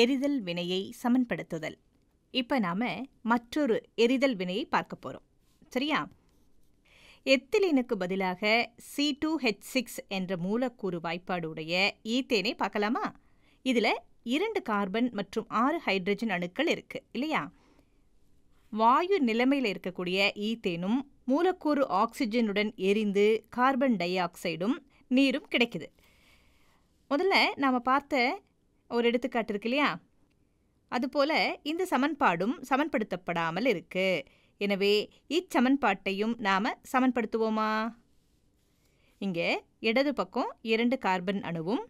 எரிதல் வினையை சமன்படுத்துதல் இப்போ நாம் மற்றொரு எரிதல் வினையை பார்க்க போகிறோம் சரியா எத்திலீனுக்கு பதிலாக சி டூ ஹெச் சிக்ஸ் என்ற மூலக்கூறு வாய்ப்பாடு உடைய ஈத்தேனை பார்க்கலாமா இதில் இரண்டு கார்பன் மற்றும் ஆறு ஹைட்ரஜன் அணுக்கள் இருக்குது இல்லையா வாயு நிலைமையில் இருக்கக்கூடிய ஈத்தேனும் மூலக்கூறு ஆக்சிஜனுடன் எரிந்து கார்பன் டை ஆக்சைடும் நீரும் கிடைக்குது முதல்ல நாம் பார்த்த ஒரு எடுத்துக்காட்டு இருக்கு இல்லையா அதுபோல இந்த சமன்பாடும் சமன்படுத்தப்படாமல் இருக்கு எனவே இச்சமன்பாட்டையும் நாம் சமன்படுத்துவோமா இங்கே இடது பக்கம் இரண்டு கார்பன் அணுவும்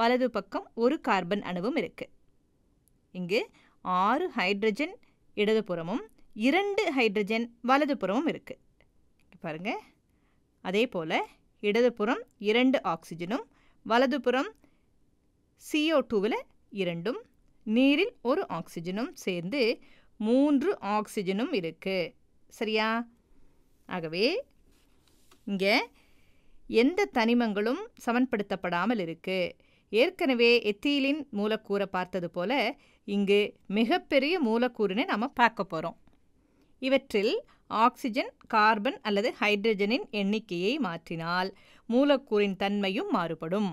வலது பக்கம் ஒரு கார்பன் அணுவும் இருக்குது இங்கு ஆறு ஹைட்ரஜன் இடதுபுறமும் இரண்டு ஹைட்ரஜன் வலதுபுறமும் இருக்குது பாருங்கள் அதே போல் இடதுபுறம் இரண்டு ஆக்சிஜனும் வலதுபுறம் சிஓ டூவில் இரண்டும் நீரில் ஒரு ஆக்சிஜனும் சேர்ந்து மூன்று ஆக்சிஜனும் இருக்குது சரியா ஆகவே இங்கே எந்த தனிமங்களும் சமன்படுத்தப்படாமல் இருக்குது ஏற்கனவே எத்தீலின் மூலக்கூறை பார்த்தது போல இங்கு மிகப்பெரிய மூலக்கூறுனை நாம் பார்க்க போகிறோம் இவற்றில் ஆக்சிஜன் கார்பன் அல்லது ஹைட்ரஜனின் எண்ணிக்கையை மாற்றினால் மூலக்கூறின் தன்மையும் மாறுபடும்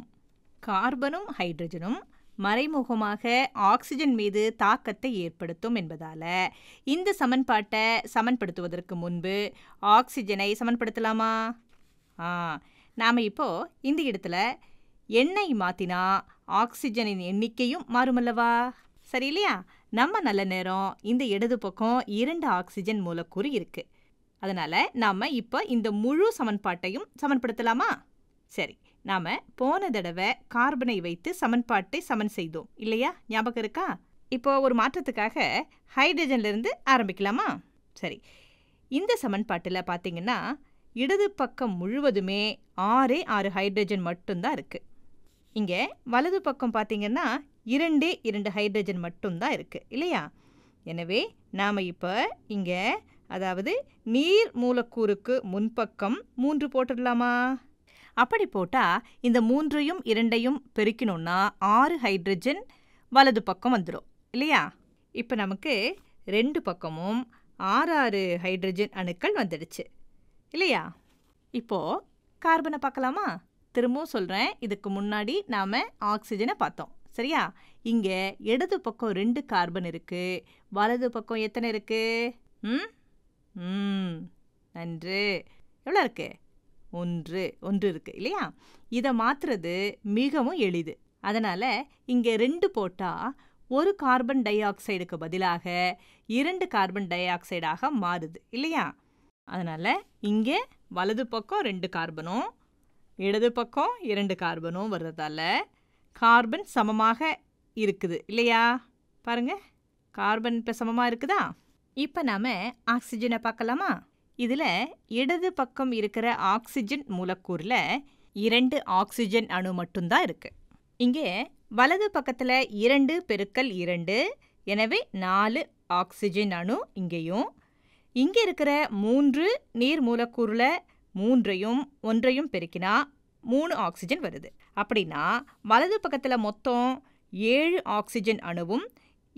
கார்பனும் ஹைட்ரஜனும் மறைமுகமாக ஆக்சிஜன் மீது தாக்கத்தை ஏற்படுத்தும் என்பதால் இந்த சமன்பாட்டை சமன்படுத்துவதற்கு முன்பு ஆக்சிஜனை சமன்படுத்தலாமா ஆ நாம் இப்போது இந்த இடத்துல எண்ணெய் மாற்றினா ஆக்சிஜனின் எண்ணிக்கையும் மாறுமல்லவா சரி இல்லையா நம்ம நல்ல நேரம் இந்த இடது பக்கம் இரண்டு ஆக்சிஜன் மூலக்கூறு இருக்குது அதனால் நாம் இப்போ இந்த முழு சமன்பாட்டையும் சமன்படுத்தலாமா சரி நாம போன தடவை கார்பனை வைத்து சமன்பாட்டை சமன் செய்தோம் இல்லையா ஞாபகம் இருக்கா இப்போ ஒரு மாற்றத்துக்காக ஹைட்ரஜன்ல இருந்து ஆரம்பிக்கலாமா சரி இந்த சமன்பாட்டில் பார்த்தீங்கன்னா இடது பக்கம் முழுவதுமே ஆறே ஆறு ஹைட்ரஜன் மட்டும்தான் இருக்கு இங்கே வலது பக்கம் பார்த்தீங்கன்னா இரண்டே இரண்டு ஹைட்ரஜன் மட்டும்தான் இருக்கு இல்லையா எனவே நாம் இப்போ இங்கே அதாவது நீர் மூலக்கூறுக்கு முன்பக்கம் மூன்று போட்டுடலாமா அப்படி போட்டால் இந்த மூன்றையும் இரண்டையும் பெருக்கணும்னா ஆறு ஹைட்ரஜன் வலது பக்கம் வந்துடும் இல்லையா இப்போ நமக்கு ரெண்டு பக்கமும் ஆறு ஆறு ஹைட்ரஜன் அணுக்கள் வந்துடுச்சு இல்லையா இப்போது கார்பனை பார்க்கலாமா திரும்பவும் சொல்கிறேன் இதுக்கு முன்னாடி நாம் ஆக்சிஜனை பார்த்தோம் சரியா இங்கே இடது பக்கம் ரெண்டு கார்பன் இருக்குது வலது பக்கம் எத்தனை இருக்குது ம் ம் நன்று எவ்வளோ இருக்குது ஒன்று ஒன்று இருக்குது இல்லையா இதை மாற்றுறது மிகவும் எளிது அதனால் இங்கே ரெண்டு போட்டால் ஒரு கார்பன் டை ஆக்சைடுக்கு பதிலாக இரண்டு கார்பன் டை ஆக்சைடாக மாறுது இல்லையா அதனால் இங்கே வலது பக்கம் ரெண்டு கார்பனும் இடது பக்கம் இரண்டு கார்பனும் வர்றதால கார்பன் சமமாக இருக்குது இல்லையா பாருங்கள் கார்பன் இப்போ சமமாக இருக்குதா இப்போ நாம் ஆக்சிஜனை பார்க்கலாமா இதில் இடது பக்கம் இருக்கிற ஆக்சிஜன் மூலக்கூறில் இரண்டு ஆக்சிஜன் அணு மட்டும்தான் இருக்குது இங்கே வலது பக்கத்தில் இரண்டு பெருக்கல் இரண்டு எனவே நாலு ஆக்சிஜன் அணு இங்கேயும் இங்கே இருக்கிற மூன்று நீர் மூலக்கூறில் மூன்றையும் ஒன்றையும் பெருக்கினா மூணு ஆக்சிஜன் வருது அப்படின்னா வலது பக்கத்தில் மொத்தம் ஏழு ஆக்சிஜன் அணுவும்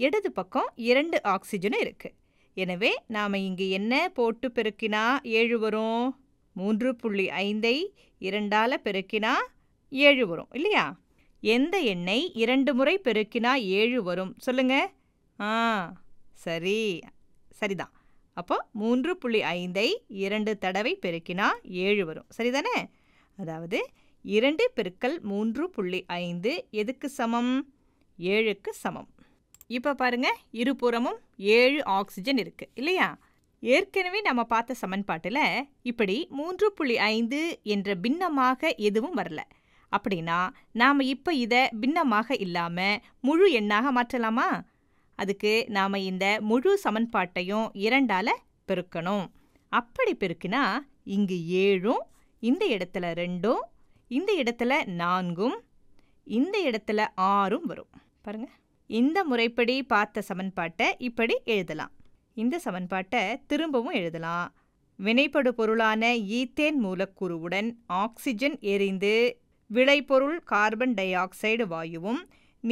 இடது பக்கம் இரண்டு ஆக்சிஜனும் இருக்குது எனவே நாம் இங்கு என்ன போட்டு பெருக்கினா ஏழு வரும் மூன்று புள்ளி ஐந்தை இரண்டால் பெருக்கினா ஏழு வரும் இல்லையா எந்த எண்ணை இரண்டு முறை பெருக்கினா ஏழு வரும் சொல்லுங்க ஆ சரி சரிதான் அப்போ மூன்று புள்ளி ஐந்தை இரண்டு தடவை பெருக்கினா ஏழு வரும் சரிதானே அதாவது இரண்டு பெருக்கல் மூன்று புள்ளி ஐந்து எதுக்கு சமம் ஏழுக்கு சமம் இப்போ பாருங்கள் இருபுறமும் ஏழு ஆக்சிஜன் இருக்குது இல்லையா ஏற்கனவே நம்ம பார்த்த சமன்பாட்டில் இப்படி மூன்று புள்ளி ஐந்து என்ற பின்னமாக எதுவும் வரல அப்படின்னா நாம் இப்போ இதை பின்னமாக இல்லாமல் முழு எண்ணாக மாற்றலாமா அதுக்கு நாம் இந்த முழு சமன்பாட்டையும் இரண்டால் பெருக்கணும் அப்படி பெருக்கினா இங்கு ஏழும் இந்த இடத்துல ரெண்டும் இந்த இடத்துல நான்கும் இந்த இடத்துல ஆறும் வரும் பாருங்கள் இந்த முறைப்படி பார்த்த சமன்பாட்டை இப்படி எழுதலாம் இந்த சமன்பாட்டை திரும்பவும் எழுதலாம் வினைப்படு பொருளான ஈத்தேன் மூலக்கூறுவுடன் ஆக்சிஜன் எரிந்து விளைபொருள் கார்பன் டை ஆக்சைடு வாயுவும்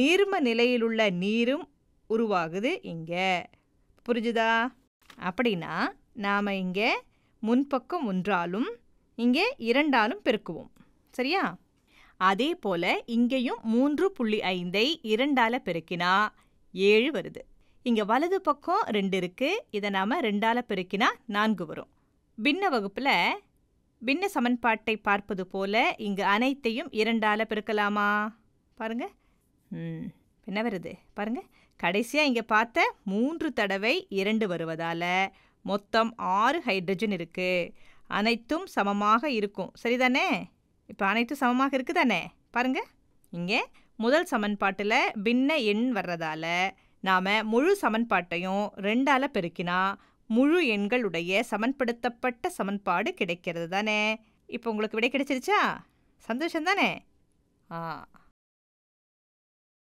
நீர்ம நிலையிலுள்ள நீரும் உருவாகுது இங்கே புரிஞ்சுதா அப்படின்னா நாம் இங்கே முன்பக்கம் ஒன்றாலும் இங்கே இரண்டாலும் பெருக்குவோம் சரியா அதே போல இங்கேயும் மூன்று புள்ளி ஐந்தை இரண்டால பெருக்கினா ஏழு வருது இங்க வலது பக்கம் ரெண்டு இருக்கு இதை நாம ரெண்டால பெருக்கினா நான்கு வரும் பின்ன வகுப்புல பின்ன சமன்பாட்டை பார்ப்பது போல இங்கு அனைத்தையும் இரண்டால பெருக்கலாமா பாருங்க என்ன வருது பாருங்க கடைசியாக இங்கே பார்த்த மூன்று தடவை இரண்டு வருவதால் மொத்தம் ஆறு ஹைட்ரஜன் இருக்குது அனைத்தும் சமமாக இருக்கும் சரிதானே இப்போ அனைத்து சமமாக இருக்குது தானே பாருங்கள் இங்கே முதல் சமன்பாட்டில் பின்ன எண் வர்றதால நாம் முழு சமன்பாட்டையும் ரெண்டால் பெருக்கினா முழு எண்களுடைய சமன்படுத்தப்பட்ட சமன்பாடு கிடைக்கிறது தானே இப்போ உங்களுக்கு விடை கிடைச்சிருச்சா சந்தோஷம் தானே ஆ